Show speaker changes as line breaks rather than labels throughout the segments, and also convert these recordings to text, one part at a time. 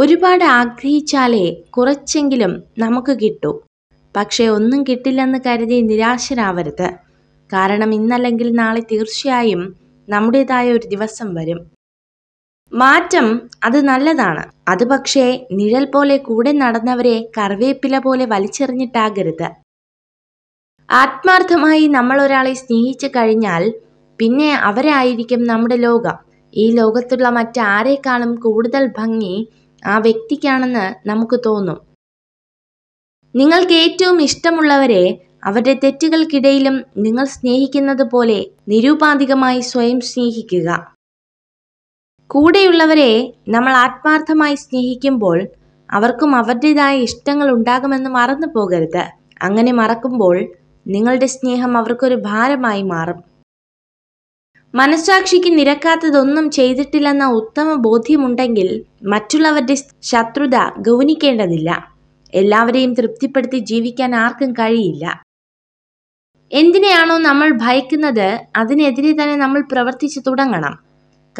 ഒരുപാട് ആഗ്രഹിച്ചാലേ കുറച്ചെങ്കിലും നമുക്ക് കിട്ടൂ പക്ഷേ ഒന്നും കിട്ടില്ലെന്ന് കരുതി നിരാശരാവരുത് കാരണം ഇന്നല്ലെങ്കിൽ നാളെ തീർച്ചയായും നമ്മുടേതായ ഒരു ദിവസം വരും മാറ്റം അത് നല്ലതാണ് അത് പക്ഷേ നിഴൽ പോലെ കൂടെ നടന്നവരെ കറിവേപ്പില പോലെ വലിച്ചെറിഞ്ഞിട്ടാകരുത് ആത്മാർത്ഥമായി നമ്മൾ ഒരാളെ സ്നേഹിച്ചു കഴിഞ്ഞാൽ പിന്നെ അവരായിരിക്കും നമ്മുടെ ലോകം ഈ ലോകത്തുള്ള മറ്റാരേക്കാളും കൂടുതൽ ഭംഗി ആ വ്യക്തിക്കാണെന്ന് നമുക്ക് തോന്നും നിങ്ങൾക്ക് ഏറ്റവും ഇഷ്ടമുള്ളവരെ അവരുടെ തെറ്റുകൾക്കിടയിലും നിങ്ങൾ സ്നേഹിക്കുന്നത് പോലെ നിരൂപാധികമായി സ്വയം സ്നേഹിക്കുക കൂടെയുള്ളവരെ നമ്മൾ ആത്മാർത്ഥമായി സ്നേഹിക്കുമ്പോൾ അവർക്കും അവരുടേതായ ഇഷ്ടങ്ങൾ ഉണ്ടാകുമെന്ന് മറന്നു പോകരുത് അങ്ങനെ മറക്കുമ്പോൾ നിങ്ങളുടെ സ്നേഹം അവർക്കൊരു ഭാരമായി മാറും മനസാക്ഷിക്ക് നിരക്കാത്തതൊന്നും ചെയ്തിട്ടില്ലെന്ന ഉത്തമ ബോധ്യമുണ്ടെങ്കിൽ മറ്റുള്ളവരുടെ ശത്രുത ഗൗനിക്കേണ്ടതില്ല എല്ലാവരെയും തൃപ്തിപ്പെടുത്തി ജീവിക്കാൻ ആർക്കും കഴിയില്ല എന്തിനെയാണോ നമ്മൾ ഭയക്കുന്നത് അതിനെതിരെ തന്നെ നമ്മൾ പ്രവർത്തിച്ചു തുടങ്ങണം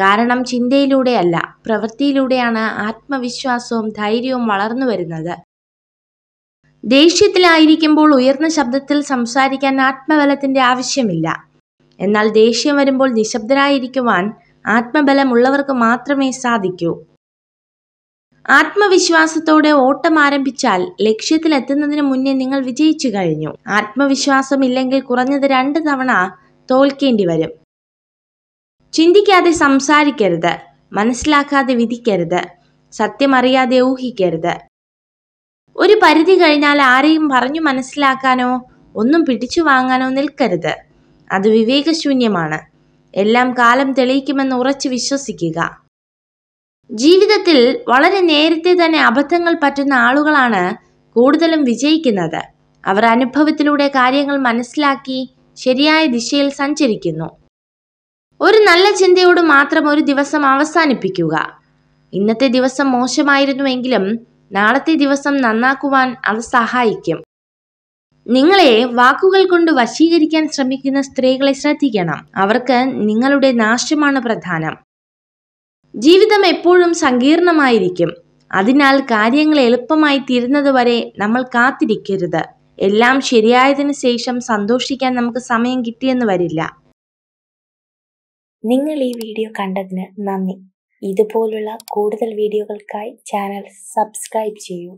കാരണം ചിന്തയിലൂടെയല്ല പ്രവൃത്തിയിലൂടെയാണ് ആത്മവിശ്വാസവും ധൈര്യവും വളർന്നു വരുന്നത് ദേഷ്യത്തിലായിരിക്കുമ്പോൾ ഉയർന്ന ശബ്ദത്തിൽ സംസാരിക്കാൻ ആത്മബലത്തിന്റെ ആവശ്യമില്ല എന്നാൽ ദേഷ്യം വരുമ്പോൾ നിശബ്ദരായിരിക്കുവാൻ ആത്മബലമുള്ളവർക്ക് മാത്രമേ സാധിക്കൂ ആത്മവിശ്വാസത്തോടെ ഓട്ടം ആരംഭിച്ചാൽ ലക്ഷ്യത്തിലെത്തുന്നതിന് മുന്നേ നിങ്ങൾ വിജയിച്ചു കഴിഞ്ഞു ആത്മവിശ്വാസമില്ലെങ്കിൽ കുറഞ്ഞത് രണ്ട് തവണ തോൽക്കേണ്ടി വരും ചിന്തിക്കാതെ സംസാരിക്കരുത് മനസ്സിലാക്കാതെ വിധിക്കരുത് സത്യമറിയാതെ ഊഹിക്കരുത് ഒരു പരിധി കഴിഞ്ഞാൽ ആരെയും പറഞ്ഞു മനസ്സിലാക്കാനോ ഒന്നും പിടിച്ചു വാങ്ങാനോ നിൽക്കരുത് അത് വിവേകശൂന്യമാണ് എല്ലാം കാലം തെളിയിക്കുമെന്ന് ഉറച്ചു വിശ്വസിക്കുക ജീവിതത്തിൽ വളരെ നേരത്തെ തന്നെ അബദ്ധങ്ങൾ പറ്റുന്ന ആളുകളാണ് കൂടുതലും വിജയിക്കുന്നത് അവർ അനുഭവത്തിലൂടെ കാര്യങ്ങൾ മനസ്സിലാക്കി ശരിയായ ദിശയിൽ സഞ്ചരിക്കുന്നു ഒരു നല്ല ചിന്തയോട് മാത്രം ഒരു ദിവസം അവസാനിപ്പിക്കുക ഇന്നത്തെ ദിവസം മോശമായിരുന്നുവെങ്കിലും നാളത്തെ ദിവസം നന്നാക്കുവാൻ അത് സഹായിക്കും നിങ്ങളെ വാക്കുകൾ കൊണ്ട് വശീകരിക്കാൻ ശ്രമിക്കുന്ന സ്ത്രീകളെ ശ്രദ്ധിക്കണം അവർക്ക് നിങ്ങളുടെ നാശമാണ് പ്രധാനം ജീവിതം എപ്പോഴും സങ്കീർണമായിരിക്കും അതിനാൽ കാര്യങ്ങൾ എളുപ്പമായി തീരുന്നതുവരെ നമ്മൾ കാത്തിരിക്കരുത് എല്ലാം ശരിയായതിനു ശേഷം സന്തോഷിക്കാൻ നമുക്ക് സമയം കിട്ടിയെന്ന് വരില്ല നിങ്ങൾ ഈ വീഡിയോ കണ്ടതിന് നന്ദി ഇതുപോലുള്ള കൂടുതൽ വീഡിയോകൾക്കായി ചാനൽ സബ്സ്ക്രൈബ് ചെയ്യൂ